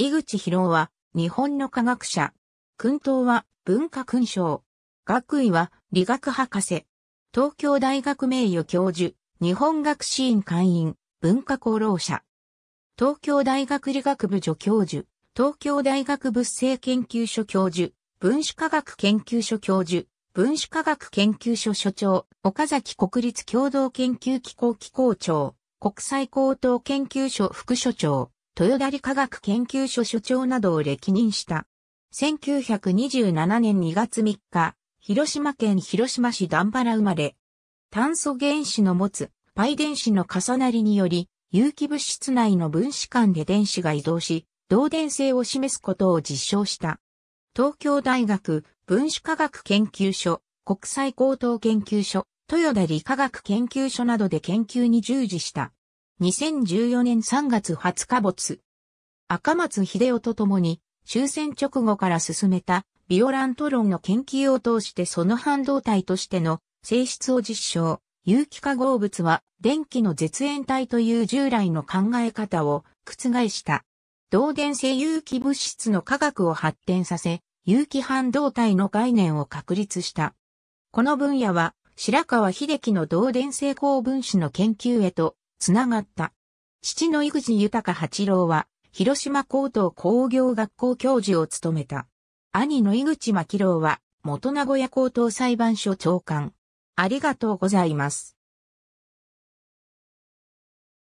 井口博夫は、日本の科学者。訓東は、文化勲章。学位は、理学博士。東京大学名誉教授、日本学士院会員、文化功労者。東京大学理学部助教授、東京大学物性研究所教授、分子科学研究所教授、分子科学研究所所長、岡崎国立共同研究機構機構長、国際高等研究所副所長。豊田理科学研究所所長などを歴任した。1927年2月3日、広島県広島市段原生まれ、炭素原子の持つパイ電子の重なりにより、有機物質内の分子間で電子が移動し、導電性を示すことを実証した。東京大学分子科学研究所、国際高等研究所、豊田理科学研究所などで研究に従事した。2014年3月20日没。赤松秀夫と共に終戦直後から進めたビオラント論の研究を通してその半導体としての性質を実証。有機化合物は電気の絶縁体という従来の考え方を覆した。導電性有機物質の科学を発展させ、有機半導体の概念を確立した。この分野は白川秀樹の導電性高分子の研究へとつながった。父の井口豊八郎は、広島高等工業学校教授を務めた。兄の井口牧郎は、元名古屋高等裁判所長官。ありがとうございます。